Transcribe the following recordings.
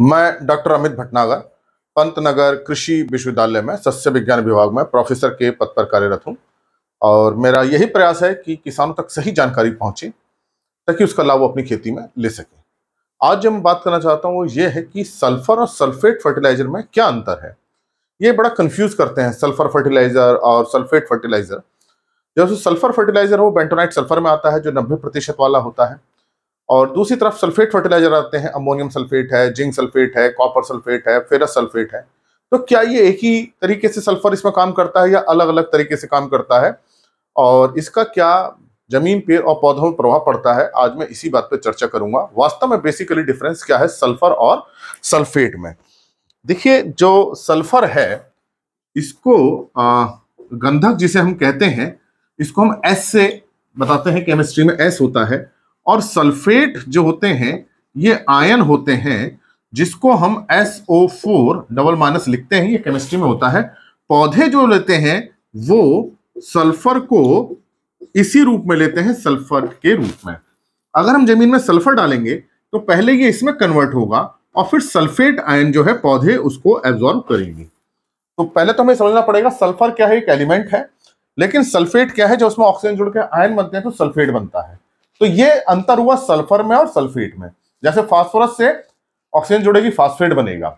मैं डॉक्टर अमित भटनागर पंतनगर कृषि विश्वविद्यालय में सस्य विज्ञान विभाग में प्रोफेसर के पद पर कार्यरत हूँ और मेरा यही प्रयास है कि किसानों तक सही जानकारी पहुँचे ताकि उसका लाभ वो अपनी खेती में ले सकें आज जो मैं बात करना चाहता हूँ वो ये है कि सल्फर और सल्फेट फर्टिलाइजर में क्या अंतर है ये बड़ा कन्फ्यूज़ करते हैं सल्फर फर्टिलाइज़र और सल्फेट फर्टिलाइज़र जैसे सल्फर फर्टिलाइज़र हो बेंटोनाइट सल्फर में आता है जो नब्बे प्रतिशत वाला होता है और दूसरी तरफ सल्फेट फर्टिलाइजर आते हैं अमोनियम सल्फेट है जिंक सल्फेट है कॉपर सल्फेट है फेरस सल्फेट है तो क्या ये एक ही तरीके से सल्फर इसमें काम करता है या अलग अलग तरीके से काम करता है और इसका क्या जमीन पेड़ और पौधों में प्रभाव पड़ता है आज मैं इसी बात पर चर्चा करूंगा वास्तव में बेसिकली डिफरेंस क्या है सल्फर और सल्फेट में देखिए जो सल्फर है इसको आ, गंधक जिसे हम कहते हैं इसको हम एस से बताते हैं केमिस्ट्री में एस होता है और सल्फेट जो होते हैं ये आयन होते हैं जिसको हम S O four double minus लिखते हैं ये केमिस्ट्री में होता है पौधे जो लेते हैं वो सल्फर को इसी रूप में लेते हैं सल्फर के रूप में अगर हम जमीन में सल्फर डालेंगे तो पहले ये इसमें कन्वर्ट होगा और फिर सल्फेट आयन जो है पौधे उसको एब्जॉर्ब करेंगे तो पहले तो हमें समझना पड़ेगा सल्फर क्या है एक एलिमेंट है लेकिन सल्फेट क्या है जो उसमें ऑक्सीजन जुड़ के आयन बनते हैं तो सल्फेट बनता है तो ये अंतर हुआ सल्फर में और सल्फेट में जैसे फास्फोरस से ऑक्सीजन जुड़ेगी फास्फेट बनेगा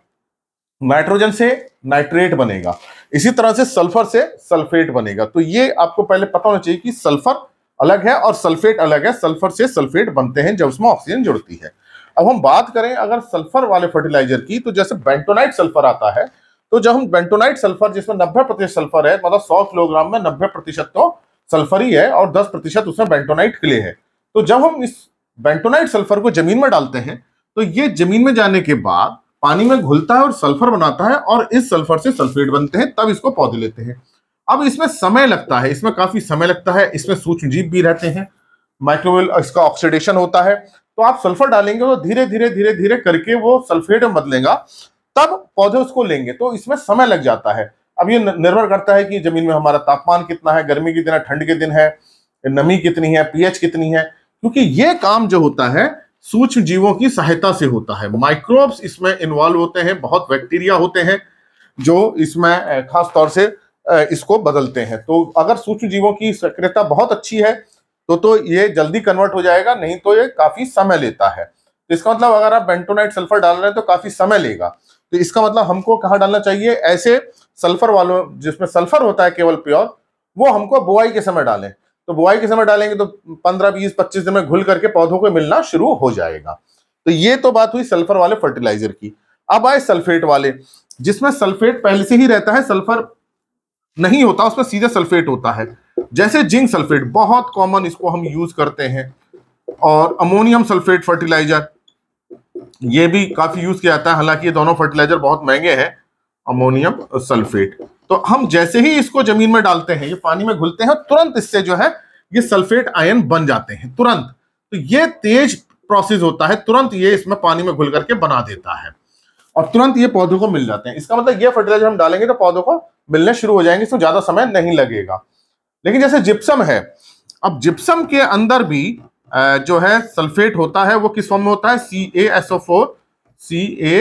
नाइट्रोजन से नाइट्रेट बनेगा इसी तरह से सल्फर से सल्फेट बनेगा तो ये आपको पहले पता होना चाहिए कि सल्फर अलग है और सल्फेट अलग है सल्फर से सल्फेट बनते हैं जब उसमें ऑक्सीजन जुड़ती है अब हम बात करें अगर सल्फर वाले फर्टिलाइजर की तो जैसे बेंटोनाइट सल्फर आता है तो जब हम बेंटोनाइट सल्फर जिसमें नब्बे प्रतिशत सल्फर है मतलब सौ किलोग्राम में नब्बे प्रतिशत तो सल्फर ही है और दस प्रतिशत उसमें बेंटोनाइट क्ले है तो जब हम इस बेंटोनाइट सल्फर को जमीन में डालते हैं तो ये जमीन में जाने के बाद पानी में घुलता है और सल्फर बनाता है और इस सल्फर से सल्फेट बनते हैं तब इसको पौधे लेते हैं अब इसमें समय लगता है इसमें काफी समय लगता है इसमें सूक्ष्म जीव भी रहते हैं माइक्रोवेल इसका ऑक्सीडेशन होता है तो आप सल्फर डालेंगे तो धीरे धीरे धीरे धीरे करके वो सल्फेट में बदलेगा तब पौधे उसको लेंगे तो इसमें समय लग जाता है अब ये निर्भर करता है कि जमीन में हमारा तापमान कितना है गर्मी के दिन है ठंड के दिन है नमी कितनी है पीएच कितनी है क्योंकि ये काम जो होता है सूक्ष्म जीवों की सहायता से होता है माइक्रोब्स इसमें इन्वॉल्व होते हैं बहुत बैक्टीरिया होते हैं जो इसमें खास तौर से इसको बदलते हैं तो अगर सूक्ष्म जीवों की सक्रियता बहुत अच्छी है तो तो ये जल्दी कन्वर्ट हो जाएगा नहीं तो ये काफी समय लेता है तो इसका मतलब अगर आप बेंटोनाइट सल्फर डाल रहे हैं तो काफी समय लेगा तो इसका मतलब हमको कहाँ डालना चाहिए ऐसे सल्फर वालों जिसमें सल्फर होता है केवल प्योर वो हमको बुआई के समय डालें तो बुआई के समय डालेंगे तो पंद्रह बीस पच्चीस दिन में घुल करके पौधों को मिलना शुरू हो जाएगा तो ये तो बात हुई सल्फर वाले फर्टिलाइजर की अब आए सल्फेट वाले जिसमें सल्फेट पहले से ही रहता है सल्फर नहीं होता उसमें सीधा सल्फेट होता है जैसे जिंक सल्फेट बहुत कॉमन इसको हम यूज करते हैं और अमोनियम सल्फेट फर्टिलाइजर ये भी काफी यूज किया जाता है हालांकि ये दोनों फर्टिलाइजर बहुत महंगे हैं अमोनियम सल्फेट तो हम जैसे ही इसको जमीन में डालते हैं ये पानी में घुलते हैं तुरंत इससे जो है ये सल्फेट आयन बन जाते हैं तुरंत तो ये तेज प्रोसेस होता है तुरंत ये इसमें पानी में घुल करके बना देता है और तुरंत ये पौधों को मिल जाते हैं इसका मतलब ये फर्टिलाइजर हम डालेंगे तो पौधों को मिलने शुरू हो जाएंगे इसमें ज्यादा समय नहीं लगेगा लेकिन जैसे जिप्सम है अब जिप्सम के अंदर भी जो है सल्फेट होता है वो किस फॉर्म में होता है C A SO four C A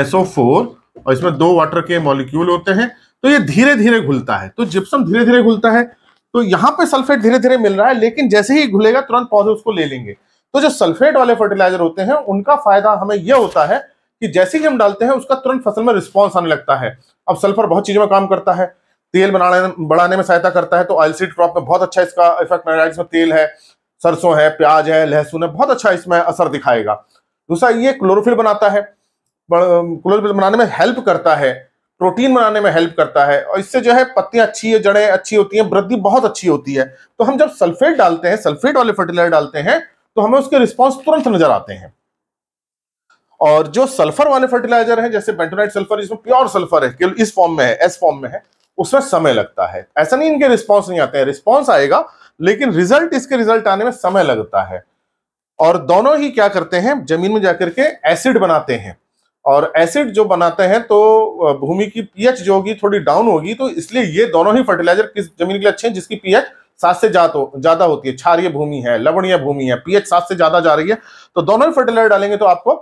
SO four और इसमें दो वाटर के मॉलिक्यूल होते हैं तो ये धीरे धीरे घुलता है तो जिप्सम धीरे धीरे घुलता है तो यहाँ पे सल्फेट धीरे धीरे मिल रहा है लेकिन जैसे ही घुलेगा तुरंत पौधे उसको ले लेंगे तो जो सल्फेट वाले फर्टिलाइजर होते हैं उनका फायदा हमें यह होता है कि जैसे ही हम डालते हैं उसका तुरंत फसल में रिस्पॉन्स आने लगता है अब सल्फर बहुत चीज़ों में काम करता है तेल बनाने बढ़ाने में सहायता करता है तो ऑयल सीड क्रॉप में बहुत अच्छा इसका इफेक्ट मिल रहा है जिसमें तेल है सरसों है प्याज है लहसुन है बहुत अच्छा इसमें असर दिखाएगा दूसरा ये क्लोरोफिल बनाता है ग्लोबल बनाने में हेल्प करता है प्रोटीन बनाने में हेल्प करता है और इससे जो है पत्तियां अच्छी है जड़ें अच्छी होती हैं वृद्धि बहुत अच्छी होती है तो हम जब सल्फेट डालते हैं सल्फेट वाले फर्टिलाइजर डालते हैं तो हमें उसके रिस्पॉन्स तुरंत नजर आते हैं और जो सल्फर वाले फर्टिलाइजर हैं जैसे बेंटोनाइट सल्फर इसमें प्योर सल्फर है केवल इस फॉर्म में है एस फॉर्म में है उसमें समय लगता है ऐसा नहीं इनके रिस्पॉन्स नहीं आते हैं रिस्पॉन्स आएगा लेकिन रिजल्ट इसके रिजल्ट आने में समय लगता है और दोनों ही क्या करते हैं जमीन में जाकर के एसिड बनाते हैं और एसिड जो बनाते हैं तो भूमि की पीएच जो होगी थोड़ी डाउन होगी तो इसलिए ये दोनों ही फर्टिलाइजर किस जमीन के लिए अच्छे हैं जिसकी पीएच सात से ज्यादा होती है क्षारिय भूमि है लवणीय भूमि है पीएच सात से ज्यादा जा रही है तो दोनों ही फर्टिलाइजर डालेंगे तो आपको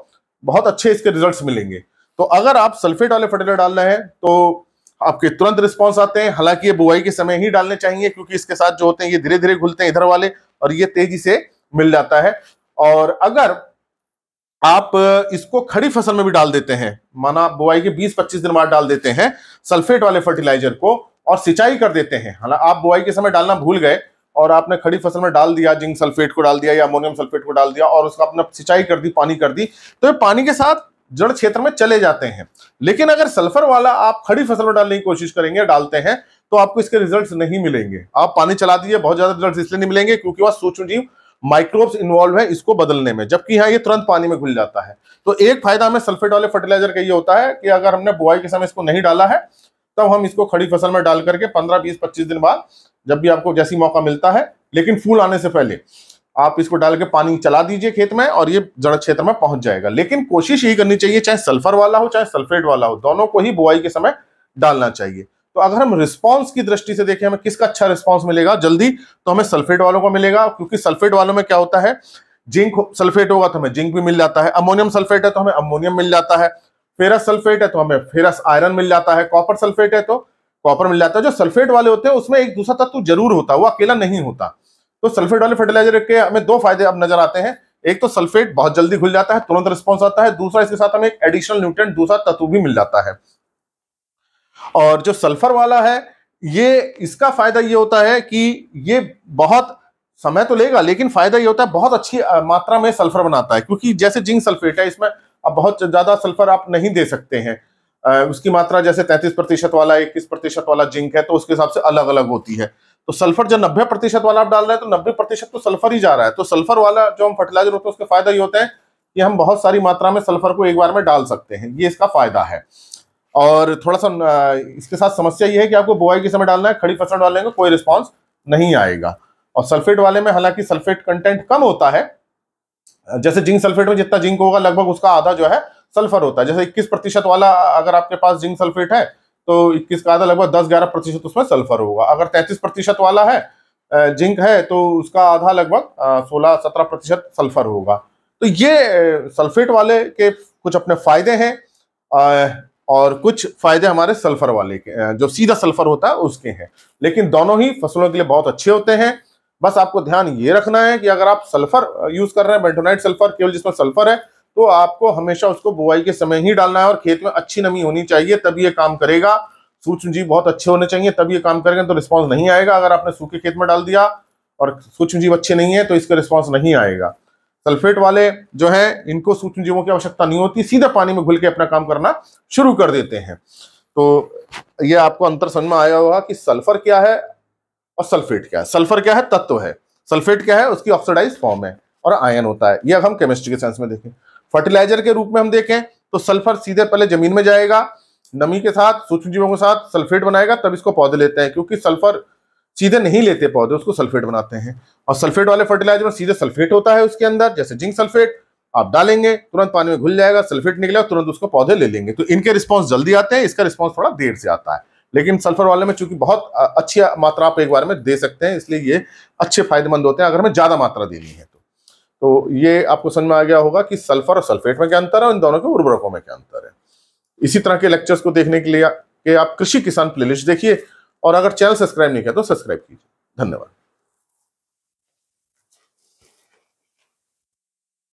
बहुत अच्छे इसके रिजल्ट मिलेंगे तो अगर आप सल्फेट वाले फर्टिलाइजर डाल रहे हैं तो आपके तुरंत रिस्पॉन्स आते हैं हालांकि ये बुआई के समय ही डालने चाहिए क्योंकि इसके साथ जो होते हैं ये धीरे धीरे घुलते हैं इधर वाले और ये तेजी से मिल जाता है और अगर आप इसको खड़ी फसल में भी डाल देते हैं माना आप बुआई के 20-25 दिन बाद डाल देते हैं सल्फेट वाले फर्टिलाइजर को और सिंचाई कर देते हैं हालांकि आप बुआई के समय डालना भूल गए और आपने खड़ी फसल में डाल दिया जिंक सल्फेट को डाल दिया या अमोनियम सल्फेट को डाल दिया और उसका आपने सिंचाई कर दी पानी कर दी तो ये पानी के साथ जड़ क्षेत्र में चले जाते हैं लेकिन अगर सल्फर वाला आप खड़ी फसल में डालने की कोशिश करेंगे डालते हैं तो आपको इसके रिजल्ट नहीं मिलेंगे आप पानी चला दीजिए बहुत ज्यादा रिजल्ट इसलिए नहीं मिलेंगे क्योंकि वह सूक्ष्म जीव माइक्रोब्स इन्वॉल्व है इसको बदलने में जबकि यहाँ ये तुरंत पानी में घुल जाता है तो एक फायदा हमें सल्फेट वाले फर्टिलाइजर का ये होता है कि अगर हमने बुआई के समय इसको नहीं डाला है तब हम इसको खड़ी फसल में डाल करके पंद्रह बीस पच्चीस दिन बाद जब भी आपको जैसी मौका मिलता है लेकिन फूल आने से पहले आप इसको डाल के पानी चला दीजिए खेत में और ये जड़ क्षेत्र में पहुंच जाएगा लेकिन कोशिश यही करनी चाहिए चाहे सल्फर वाला हो चाहे सल्फेट वाला हो दोनों को ही बुआई के समय डालना चाहिए तो अगर हम रिस्पॉन्स की दृष्टि से देखें हमें किसका अच्छा रिस्पॉन्स मिलेगा जल्दी तो हमें सल्फेट वालों को मिलेगा क्योंकि सल्फेट वालों में क्या होता है जिंक सल्फेट होगा तो हमें जिंक भी मिल जाता है अमोनियम सल्फेट है तो हमें अमोनियम मिल जाता है फेरस सल्फेट है तो हमें फेरस आयरन मिल जाता है कॉपर सल्फेट है तो कॉपर मिल जाता है जो सल्फेट वाले होते हैं उसमें एक दूसरा तत्व जरूर होता है वो अकेला नहीं होता तो सल्फेट वाले फर्टिलाइजर के हमें दो फायदे अब नजर आते हैं एक तो सल्फेट बहुत जल्दी घुल जाता है तुरंत रिस्पॉन्स आता है दूसरा इसके साथ हमें एडिशनल न्यूट्रेंट दूसरा तत्व भी मिल जाता है और जो सल्फर वाला है ये इसका फायदा ये होता है कि ये बहुत समय तो लेगा लेकिन फायदा ये होता है बहुत अच्छी मात्रा में सल्फर बनाता है क्योंकि जैसे जिंक सल्फेट है इसमें अब बहुत ज्यादा सल्फर आप नहीं दे सकते हैं उसकी मात्रा जैसे 33 प्रतिशत वाला इक्कीस प्रतिशत वाला जिंक है तो उसके हिसाब से अलग अलग होती है तो सल्फर जब नब्बे प्रतिशत वाला आप डाल रहे हैं तो नब्बे प्रतिशत तो सल्फर ही जा रहा है तो सल्फर वाला जो हम फर्टिलाइजर होते हैं उसका फायदा ये होता है कि हम बहुत सारी मात्रा में सल्फर को एक बार में डाल सकते हैं ये इसका फायदा है और थोड़ा सा इसके साथ समस्या ये है कि आपको बुआई के समय डालना है खड़ी फसल वाले कोई रिस्पॉन्स नहीं आएगा और सल्फेट वाले में हालांकि सल्फेट कंटेंट कम होता है जैसे जिंक सल्फेट में जितना जिंक होगा लगभग उसका आधा जो है सल्फर होता है जैसे इक्कीस प्रतिशत वाला अगर आपके पास जिंक सल्फेट है तो इक्कीस का आधा लगभग दस ग्यारह प्रतिशत उसमें सल्फर होगा अगर 33 प्रतिशत वाला है जिंक है तो उसका आधा लगभग सोलह सत्रह प्रतिशत सल्फर होगा तो ये सल्फेट वाले के कुछ अपने फायदे हैं और कुछ फायदे हमारे सल्फर वाले के जो सीधा सल्फर होता है उसके हैं लेकिन दोनों ही फसलों के लिए बहुत अच्छे होते हैं बस आपको ध्यान ये रखना है कि अगर आप सल्फर यूज कर रहे हैं बेटोनाइट सल्फर केवल जिसमें सल्फर है तो आपको हमेशा उसको बुआई के समय ही डालना है और खेत में अच्छी नमी होनी चाहिए तब ये काम करेगा सूक्ष्म जीव बहुत अच्छे होने चाहिए तब ये काम करेंगे तो रिस्पॉन्स नहीं आएगा अगर आपने सूखे खेत में डाल दिया और सूक्ष्म जीव अच्छे नहीं है तो इसका रिस्पॉन्स नहीं आएगा सल्फेट वाले जो है इनको सूक्ष्म जीवों की आवश्यकता नहीं होती सीधे पानी में घुल के अपना काम करना शुरू कर देते हैं तो ये आपको अंतर समझ में आया होगा कि सल्फर क्या है और सल्फेट क्या है सल्फर क्या है तत्व है सल्फेट क्या है उसकी ऑक्सीडाइज फॉर्म है और आयन होता है यह हम केमिस्ट्री के सेंस में देखें फर्टिलाइजर के रूप में हम देखें तो सल्फर सीधे पहले जमीन में जाएगा नमी के साथ सूक्ष्म जीवों के साथ सल्फेट बनाएगा तब इसको पौधे लेते हैं क्योंकि सल्फर सीधे नहीं लेते पौधे उसको सल्फेट बनाते हैं और सल्फेट वाले फर्टिलाइजर में सीधे सल्फेट होता है उसके अंदर जैसे जिंक सल्फेट आप डालेंगे तुरंत पानी में घुल जाएगा सल्फेट निकलेगा तुरंत उसको पौधे ले लेंगे तो इनके रिस्पॉन्स जल्दी आते हैं इसका रिस्पॉन्स थोड़ा देर से आता है लेकिन सल्फर वाले में चूंकि बहुत अच्छी मात्रा आप एक बार में दे सकते हैं इसलिए ये अच्छे फायदेमंद होते हैं अगर हमें ज़्यादा मात्रा देनी है तो तो ये आपको समझ में आ गया होगा कि सल्फर और सल्फेट में क्या अंतर है और इन दोनों के उर्वरकों में क्या अंतर है इसी तरह के लेक्चर्स को देखने के लिए कि आप कृषि किसान प्लेलिस्ट देखिए और अगर चैनल सब्सक्राइब नहीं किया तो सब्सक्राइब कीजिए धन्यवाद